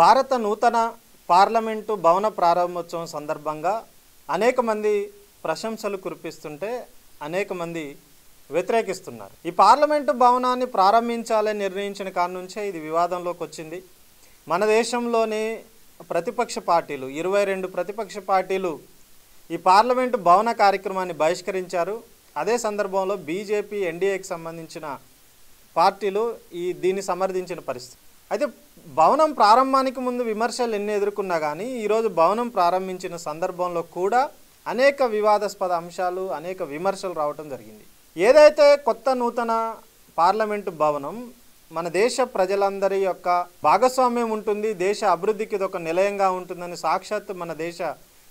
భారత నూతన పార్లమెంటు భవన ప్రారంభోత్సవం సందర్భంగా అనేక మంది ప్రశంసలు కురిపిస్తుంటే అనేక మంది వ్యతిరేకిస్తున్నారు ఈ పార్లమెంటు భవనాన్ని ప్రారంభించాలని నిర్ణయించిన కాడి నుంచే ఇది వివాదంలోకి వచ్చింది మన దేశంలోని ప్రతిపక్ష పార్టీలు ఇరవై రెండు ప్రతిపక్ష పార్టీలు ఈ పార్లమెంటు భవన కార్యక్రమాన్ని బహిష్కరించారు అదే సందర్భంలో బీజేపీ ఎన్డీఏకి సంబంధించిన పార్టీలు ఈ దీన్ని సమర్థించిన పరిస్థితి అయితే భవనం ప్రారంభానికి ముందు విమర్శలు ఎన్ని ఎదుర్కొన్నా కానీ ఈరోజు భవనం ప్రారంభించిన సందర్భంలో కూడా అనేక వివాదాస్పద అంశాలు అనేక విమర్శలు రావటం జరిగింది ఏదైతే కొత్త నూతన పార్లమెంటు భవనం మన దేశ ప్రజలందరి యొక్క భాగస్వామ్యం ఉంటుంది దేశ అభివృద్ధికి ఇది ఒక నిలయంగా ఉంటుందని సాక్షాత్ మన దేశ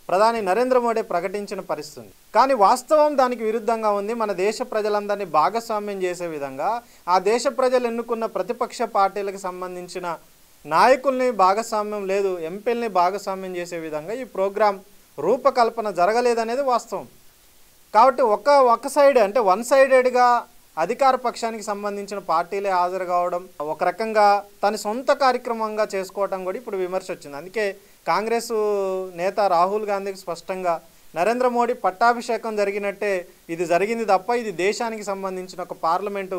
ప్రధాని నరేంద్ర మోడీ ప్రకటించిన పరిస్థితి కానీ వాస్తవం దానికి విరుద్ధంగా ఉంది మన దేశ ప్రజలందరినీ భాగస్వామ్యం చేసే విధంగా ఆ దేశ ప్రజలు ఎన్నుకున్న ప్రతిపక్ష పార్టీలకు సంబంధించిన నాయకుల్ని భాగస్వామ్యం లేదు ఎంపీల్ని భాగస్వామ్యం చేసే విధంగా ఈ ప్రోగ్రాం రూపకల్పన జరగలేదనేది వాస్తవం కాబట్టి ఒక ఒక సైడ్ అంటే వన్ సైడెడ్గా అధికార పక్షానికి సంబంధించిన పార్టీలే హాజరు కావడం ఒక రకంగా తన సొంత కార్యక్రమంగా చేసుకోవడం కూడా ఇప్పుడు విమర్శ వచ్చింది అందుకే కాంగ్రెస్ నేత రాహుల్ గాంధీకి స్పష్టంగా నరేంద్ర మోడీ పట్టాభిషేకం జరిగినట్టే ఇది జరిగింది తప్ప ఇది దేశానికి సంబంధించిన ఒక పార్లమెంటు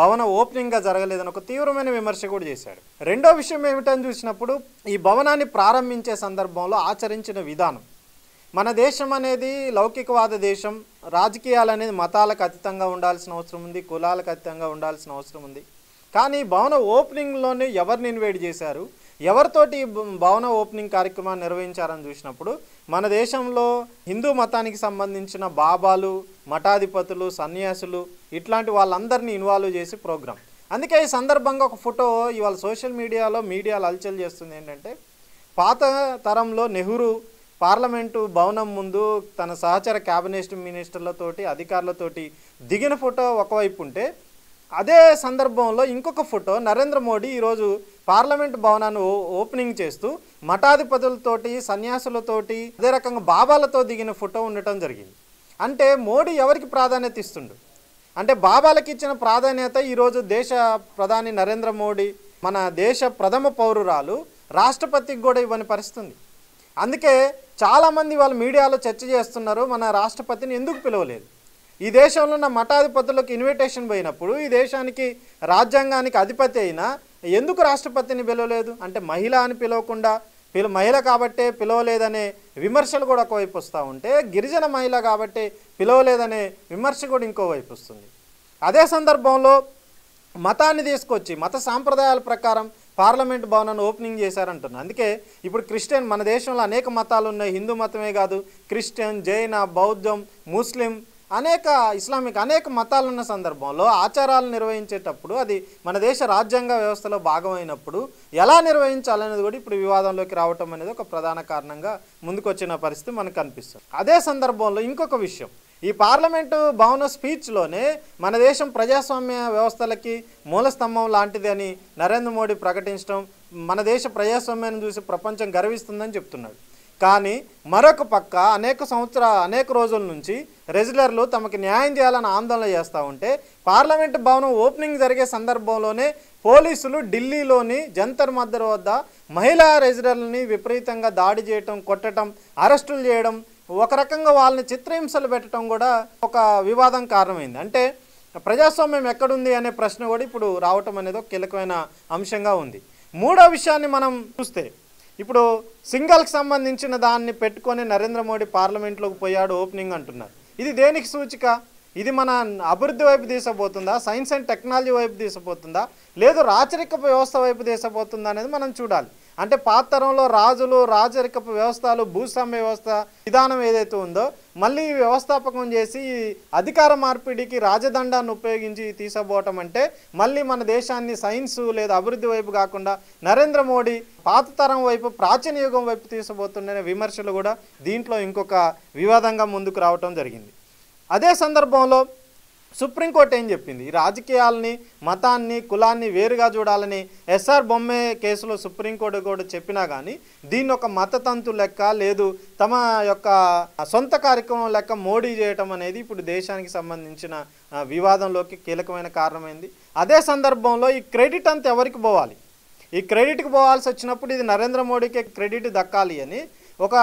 భవన ఓపెనింగ్గా జరగలేదని ఒక తీవ్రమైన విమర్శ కూడా చేశాడు రెండో విషయం ఏమిటని చూసినప్పుడు ఈ భవనాన్ని ప్రారంభించే సందర్భంలో ఆచరించిన విధానం మన దేశం అనేది లౌకికవాద దేశం రాజకీయాలు అనేది మతాలకు అతీతంగా ఉండాల్సిన అవసరం ఉంది కులాలకు అతీతంగా ఉండాల్సిన అవసరం ఉంది కానీ భవన ఓపెనింగ్లోనే ఎవరిని ఇన్వైట్ చేశారు ఎవరితోటి భవన ఓపెనింగ్ కార్యక్రమాన్ని నిర్వహించారని చూసినప్పుడు మన దేశంలో హిందూ మతానికి సంబంధించిన బాబాలు మఠాధిపతులు సన్యాసులు ఇట్లాంటి వాళ్ళందరినీ ఇన్వాల్వ్ చేసి ప్రోగ్రాం అందుకే ఈ సందర్భంగా ఒక ఫోటో ఇవాళ సోషల్ మీడియాలో మీడియాలు అలచల్ చేస్తుంది ఏంటంటే పాత తరంలో నెహ్రూ పార్లమెంటు భవనం ముందు తన సహచర క్యాబినెట్ మినిస్టర్లతోటి అధికారులతోటి దిగిన ఫోటో ఒకవైపు ఉంటే అదే సందర్భంలో ఇంకొక ఫోటో నరేంద్ర మోడీ ఈరోజు పార్లమెంట్ భవనాన్ని ఓపెనింగ్ చేస్తూ మఠాధిపతులతోటి సన్యాసులతోటి అదే రకంగా బాబాలతో దిగిన ఫోటో ఉండటం జరిగింది అంటే మోడీ ఎవరికి ప్రాధాన్యత ఇస్తుండు అంటే బాబాలకి ఇచ్చిన ప్రాధాన్యత ఈరోజు దేశ ప్రధాని నరేంద్ర మోడీ మన దేశ ప్రథమ పౌరురాలు రాష్ట్రపతికి కూడా ఇవ్వని పరిస్థితుంది అందుకే చాలామంది వాళ్ళు మీడియాలో చర్చ చేస్తున్నారు మన రాష్ట్రపతిని ఎందుకు పిలవలేదు ఈ దేశంలో ఉన్న మఠాధిపతులకు ఇన్విటేషన్ పోయినప్పుడు ఈ దేశానికి రాజ్యాంగానికి అధిపతి అయినా ఎందుకు రాష్ట్రపతిని పిలవలేదు అంటే మహిళ అని పిలవకుండా పిలు మహిళ కాబట్టే పిలవలేదనే విమర్శలు కూడా ఒకవైపు వస్తూ ఉంటే గిరిజన మహిళ కాబట్టి పిలవలేదనే విమర్శ కూడా ఇంకోవైపు వస్తుంది అదే సందర్భంలో మతాన్ని తీసుకొచ్చి మత సాంప్రదాయాల ప్రకారం పార్లమెంట్ భవనాన్ని ఓపెనింగ్ చేశారంటున్నారు అందుకే ఇప్పుడు క్రిస్టియన్ మన దేశంలో అనేక మతాలు ఉన్నాయి హిందూ మతమే కాదు క్రిస్టియన్ జైన బౌద్ధం ముస్లిం అనేక ఇస్లామిక్ అనేక మతాలు ఉన్న సందర్భంలో ఆచారాలు నిర్వహించేటప్పుడు అది మన దేశ రాజ్యాంగ వ్యవస్థలో భాగమైనప్పుడు ఎలా నిర్వహించాలనేది కూడా ఇప్పుడు వివాదంలోకి రావటం అనేది ఒక ప్రధాన కారణంగా ముందుకొచ్చిన పరిస్థితి మనకు కనిపిస్తుంది అదే సందర్భంలో ఇంకొక విషయం ఈ పార్లమెంటు భవన స్పీచ్లోనే మన దేశం ప్రజాస్వామ్య వ్యవస్థలకి మూలస్తంభం లాంటిది అని నరేంద్ర మోడీ ప్రకటించడం మన దేశ ప్రజాస్వామ్యాన్ని చూసి ప్రపంచం గర్విస్తుందని చెప్తున్నాడు కానీ మరొక పక్క అనేక సంవత్సర అనేక రోజుల నుంచి రెజిలర్లు తమకు న్యాయం చేయాలని ఆందోళన చేస్తూ ఉంటే పార్లమెంట్ భవనం ఓపెనింగ్ జరిగే సందర్భంలోనే పోలీసులు ఢిల్లీలోని జంతర్ మద్దర్ వద్ద మహిళా రెజిలర్లని విపరీతంగా దాడి చేయటం కొట్టడం అరెస్టులు చేయడం ఒక రకంగా వాళ్ళని చిత్రహింసలు పెట్టడం కూడా ఒక వివాదం కారణమైంది అంటే ప్రజాస్వామ్యం ఎక్కడుంది అనే ప్రశ్న కూడా ఇప్పుడు రావటం అనేది ఒక కీలకమైన అంశంగా ఉంది మూడో విషయాన్ని మనం చూస్తే ఇప్పుడు సింగల్కి సంబంధించిన దాన్ని పెట్టుకొని నరేంద్ర మోడీ పార్లమెంట్లోకి పోయాడు ఓపెనింగ్ అంటున్నారు ఇది దేనికి సూచిక ఇది మన అభివృద్ధి వైపు తీసబోతుందా సైన్స్ అండ్ టెక్నాలజీ వైపు తీసబోతుందా లేదు రాచరిక వ్యవస్థ వైపు తీసబోతుందా అనేది మనం చూడాలి అంటే పాత తరంలో రాజులు రాజరికపు వ్యవస్థలు భూస్వామ్య వ్యవస్థ విధానం ఏదైతే ఉందో మళ్ళీ వ్యవస్థాపకం చేసి అధికార మార్పిడికి రాజదండాన్ని ఉపయోగించి తీసుకుపోవటం అంటే మళ్ళీ మన దేశాన్ని సైన్స్ లేదా అభివృద్ధి వైపు కాకుండా నరేంద్ర మోడీ పాత తరం వైపు ప్రాచీన యుగం వైపు తీసుకుపోతుండనే విమర్శలు కూడా దీంట్లో ఇంకొక వివాదంగా ముందుకు రావటం జరిగింది అదే సందర్భంలో సుప్రీంకోర్టు ఏం చెప్పింది రాజకీయాలని మతాన్ని కులాన్ని వేరుగా చూడాలని ఎస్ఆర్ బొమ్మే కేసులో సుప్రీంకోర్టు కూడా చెప్పినా కానీ దీన్ని ఒక మతతంతు లెక్క లేదు తమ యొక్క సొంత కార్యక్రమం లెక్క మోడీ చేయటం అనేది ఇప్పుడు దేశానికి సంబంధించిన వివాదంలోకి కీలకమైన కారణమైంది అదే సందర్భంలో ఈ క్రెడిట్ అంత ఎవరికి పోవాలి ఈ క్రెడిట్కి పోవాల్సి వచ్చినప్పుడు ఇది నరేంద్ర మోడీకి క్రెడిట్ దక్కాలి అని ఒక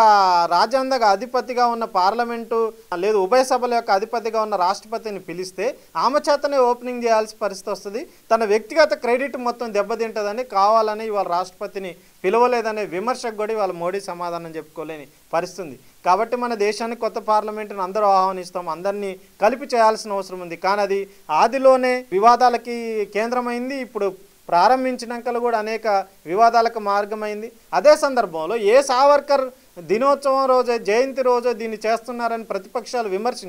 రాజ్యాంగ అధిపతిగా ఉన్న పార్లమెంటు లేదు ఉభయ సభల యొక్క అధిపతిగా ఉన్న రాష్ట్రపతిని పిలిస్తే ఆమె చేతనే ఓపెనింగ్ చేయాల్సిన పరిస్థితి వస్తుంది తన వ్యక్తిగత క్రెడిట్ మొత్తం దెబ్బతింటుందని కావాలని ఇవాళ రాష్ట్రపతిని పిలవలేదనే విమర్శకు కూడా ఇవాళ మోడీ సమాధానం చెప్పుకోలేని పరిస్థితుంది కాబట్టి మన దేశానికి కొత్త పార్లమెంటును అందరూ ఆహ్వానిస్తాం అందరినీ కలిపి చేయాల్సిన అవసరం ఉంది కానీ అది ఆదిలోనే వివాదాలకి కేంద్రమైంది ఇప్పుడు ప్రారంభించినాకలు కూడా అనేక వివాదాలకు మార్గమైంది అదే సందర్భంలో ఏ సావర్కర్ దినోత్సవం రోజే జయంతి రోజే దీన్ని చేస్తున్నారని ప్రతిపక్షాలు విమర్శించిన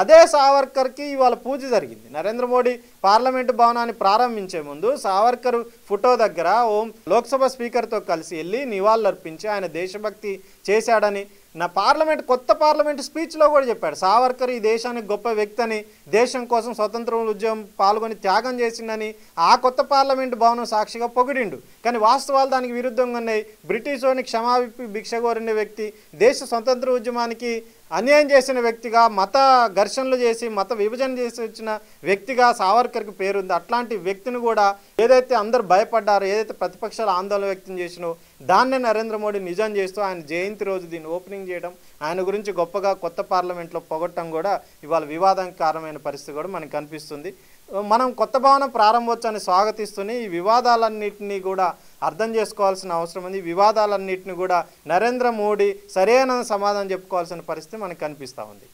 అదే సావర్కర్కి ఇవాళ పూజ జరిగింది నరేంద్ర మోడీ పార్లమెంటు భవనాన్ని ప్రారంభించే ముందు సావర్కర్ ఫోటో దగ్గర ఓం లోక్సభ స్పీకర్తో కలిసి వెళ్ళి నివాళులర్పించి ఆయన దేశభక్తి చేశాడని నా పార్లమెంట్ కొత్త పార్లమెంట్ స్పీచ్లో కూడా చెప్పాడు సావర్కర్ ఈ దేశానికి గొప్ప వ్యక్తి అని దేశం కోసం స్వతంత్ర ఉద్యమం పాల్గొని త్యాగం చేసిందని ఆ కొత్త పార్లమెంట్ భవనం సాక్షిగా పొగిడిండు కానీ వాస్తవాలు దానికి విరుద్ధంగా ఉన్నాయి బ్రిటిష్ వారిని క్షమాపి భిక్ష కోరిన వ్యక్తి దేశ స్వతంత్ర ఉద్యమానికి అన్యాయం చేసిన వ్యక్తిగా మత ఘర్షణలు చేసి మత విభజన చేసి వచ్చిన వ్యక్తిగా సావర్కర్కి పేరుంది అట్లాంటి వ్యక్తిని కూడా ఏదైతే అందరు భయపడ్డారో ఏదైతే ప్రతిపక్షాలు ఆందోళన వ్యక్తం చేసినో దాన్నే నరేంద్ర మోడీ నిజం చేస్తూ ఆయన జయంతి రోజు దీన్ని ఓపెనింగ్ చేయడం ఆయన గురించి గొప్పగా కొత్త పార్లమెంట్లో పొగట్టడం కూడా ఇవాళ వివాదానికి కారణమైన పరిస్థితి కూడా మనకు కనిపిస్తుంది మనం కొత్త భవనం ప్రారంభోత్సవాన్ని స్వాగతిస్తూనే ఈ వివాదాలన్నింటినీ కూడా అర్థం చేసుకోవాల్సిన అవసరం ఉంది వివాదాలన్నింటినీ కూడా నరేంద్ర మోడీ సరైన సమాధానం చెప్పుకోవాల్సిన పరిస్థితి మనకు కనిపిస్తూ ఉంది